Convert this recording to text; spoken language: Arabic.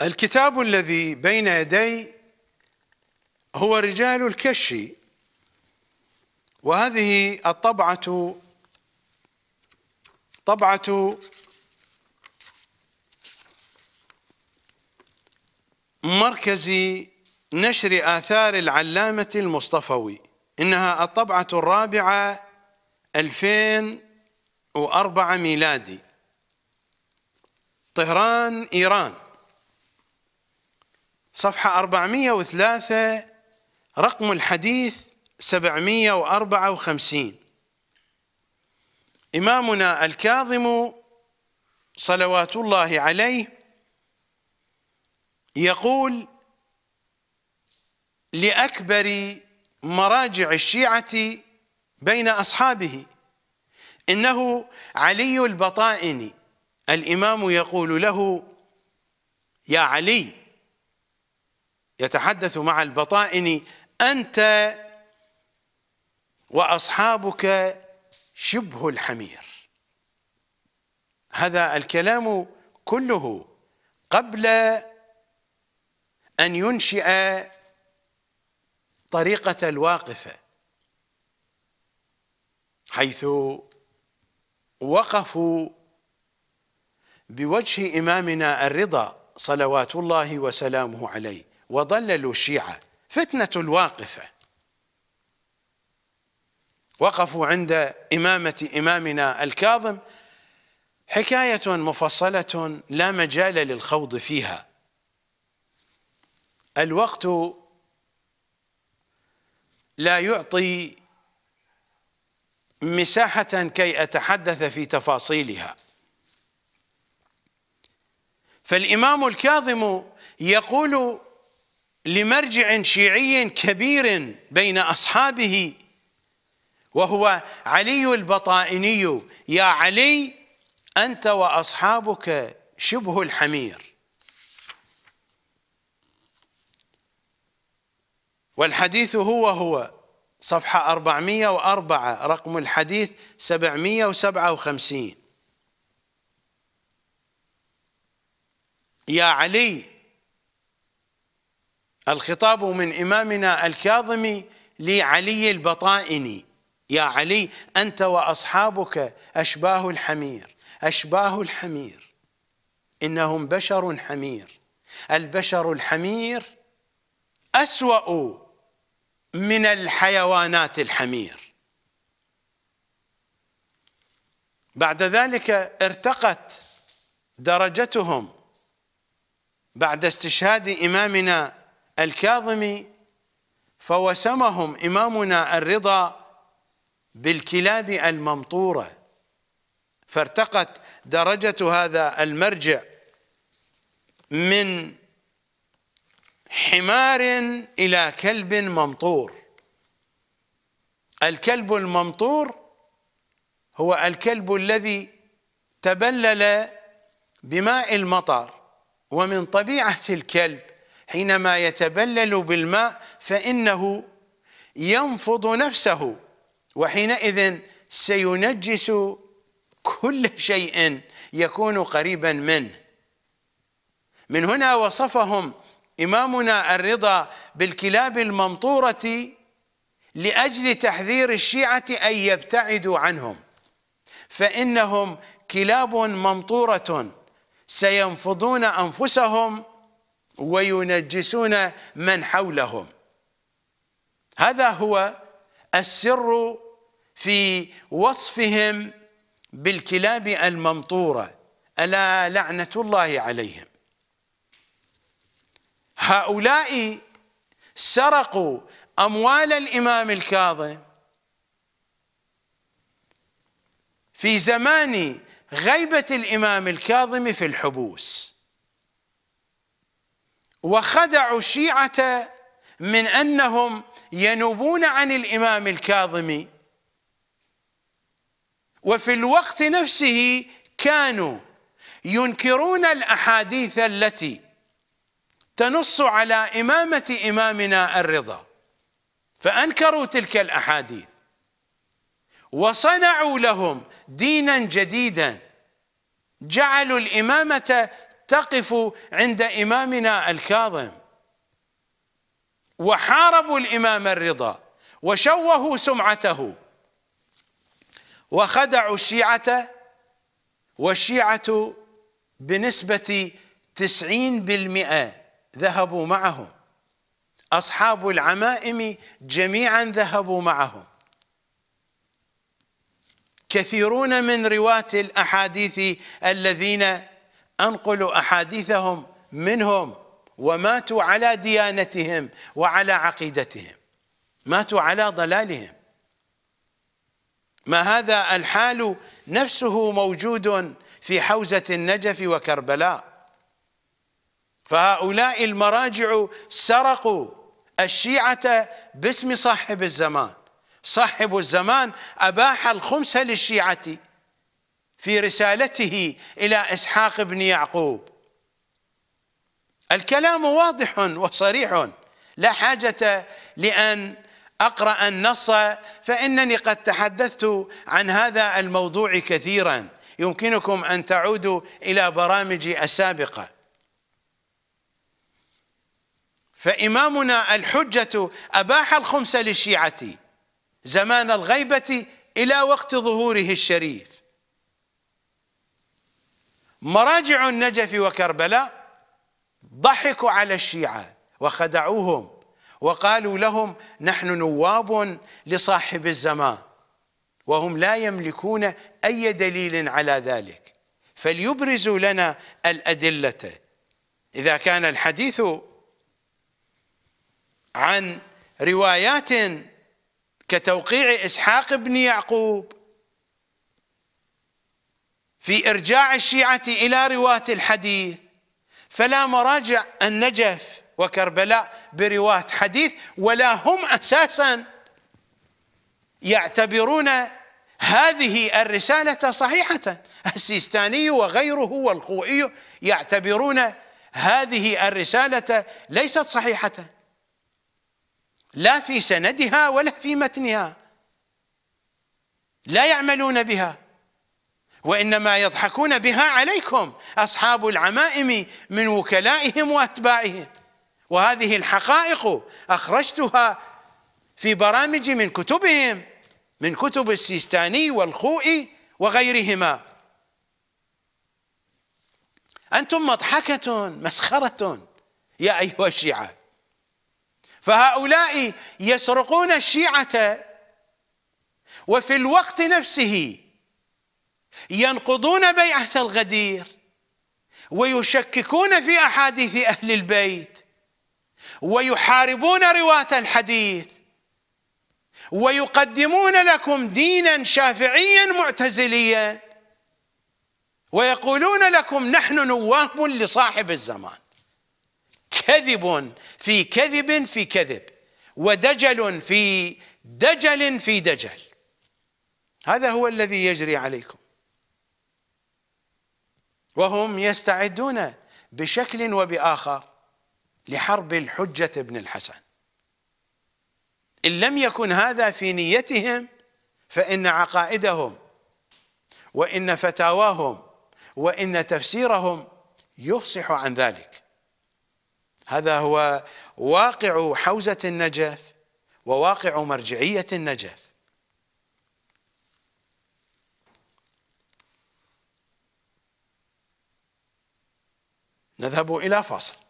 الكتاب الذي بين يدي هو رجال الكش وهذه الطبعة طبعة مركز نشر آثار العلامة المصطفوي إنها الطبعة الرابعة 2004 ميلادي طهران إيران صفحة 403 رقم الحديث 754 إمامنا الكاظم صلوات الله عليه يقول لأكبر مراجع الشيعة بين أصحابه إنه علي البطائن الإمام يقول له يا علي يتحدث مع البطائن أنت وأصحابك شبه الحمير هذا الكلام كله قبل أن ينشئ طريقة الواقفة حيث وقفوا بوجه إمامنا الرضا صلوات الله وسلامه عليه وضللوا الشيعة فتنة الواقفة وقفوا عند إمامة إمامنا الكاظم حكاية مفصلة لا مجال للخوض فيها الوقت لا يعطي مساحة كي أتحدث في تفاصيلها فالإمام الكاظم يقول لمرجع شيعي كبير بين أصحابه وهو علي البطائني يا علي أنت وأصحابك شبه الحمير والحديث هو هو صفحة 404 رقم الحديث 757 يا علي الخطاب من إمامنا الكاظمي لعلي البطائني يا علي أنت وأصحابك أشباه الحمير أشباه الحمير إنهم بشر حمير البشر الحمير أسوأ من الحيوانات الحمير بعد ذلك ارتقت درجتهم بعد استشهاد إمامنا الكاظمي فوسمهم إمامنا الرضا بالكلاب الممطورة فارتقت درجة هذا المرجع من حمار إلى كلب ممطور الكلب الممطور هو الكلب الذي تبلل بماء المطر ومن طبيعة الكلب حينما يتبلل بالماء فإنه ينفض نفسه وحينئذ سينجس كل شيء يكون قريبا منه من هنا وصفهم إمامنا الرضا بالكلاب الممطورة لأجل تحذير الشيعة أن يبتعدوا عنهم فإنهم كلاب ممطورة سينفضون أنفسهم وينجسون من حولهم هذا هو السر في وصفهم بالكلاب الممطوره الا لعنه الله عليهم هؤلاء سرقوا اموال الامام الكاظم في زمان غيبه الامام الكاظم في الحبوس وخدعوا الشيعة من أنهم ينوبون عن الإمام الكاظمي وفي الوقت نفسه كانوا ينكرون الأحاديث التي تنص على إمامة إمامنا الرضا فأنكروا تلك الأحاديث وصنعوا لهم دينا جديدا جعلوا الإمامة تقف عند إمامنا الكاظم وحاربوا الإمام الرضا وشوهوا سمعته وخدعوا الشيعة والشيعة بنسبة تسعين بالمئة ذهبوا معهم أصحاب العمائم جميعا ذهبوا معهم كثيرون من رواة الأحاديث الذين أنقلوا أحاديثهم منهم وماتوا على ديانتهم وعلى عقيدتهم ماتوا على ضلالهم ما هذا الحال نفسه موجود في حوزة النجف وكربلاء فهؤلاء المراجع سرقوا الشيعة باسم صاحب الزمان صاحب الزمان أباح الخمس للشيعة في رسالته إلى إسحاق بن يعقوب الكلام واضح وصريح لا حاجة لأن أقرأ النص فإنني قد تحدثت عن هذا الموضوع كثيرا يمكنكم أن تعودوا إلى برامجي السابقة فإمامنا الحجة أباح الخمس للشيعة زمان الغيبة إلى وقت ظهوره الشريف مراجع النجف وكربلاء ضحكوا على الشيعة وخدعوهم وقالوا لهم نحن نواب لصاحب الزمان وهم لا يملكون أي دليل على ذلك فليبرزوا لنا الأدلة إذا كان الحديث عن روايات كتوقيع إسحاق بن يعقوب في إرجاع الشيعة إلى رواة الحديث فلا مراجع النجف وكربلاء برواة حديث ولا هم أساسا يعتبرون هذه الرسالة صحيحة السيستاني وغيره والخوئي يعتبرون هذه الرسالة ليست صحيحة لا في سندها ولا في متنها لا يعملون بها وانما يضحكون بها عليكم اصحاب العمائم من وكلائهم واتباعهم وهذه الحقائق اخرجتها في برامجي من كتبهم من كتب السيستاني والخوئي وغيرهما انتم مضحكه مسخره يا ايها الشيعه فهؤلاء يسرقون الشيعه وفي الوقت نفسه ينقضون بيعة الغدير ويشككون في أحاديث أهل البيت ويحاربون رواة الحديث ويقدمون لكم دينا شافعيا معتزليا ويقولون لكم نحن نواب لصاحب الزمان كذب في كذب في كذب ودجل في دجل في دجل هذا هو الذي يجري عليكم وهم يستعدون بشكل وبآخر لحرب الحجة ابن الحسن إن لم يكن هذا في نيتهم فإن عقائدهم وإن فتاواهم وإن تفسيرهم يفصح عن ذلك هذا هو واقع حوزة النجف وواقع مرجعية النجف نذهب إلى فاصل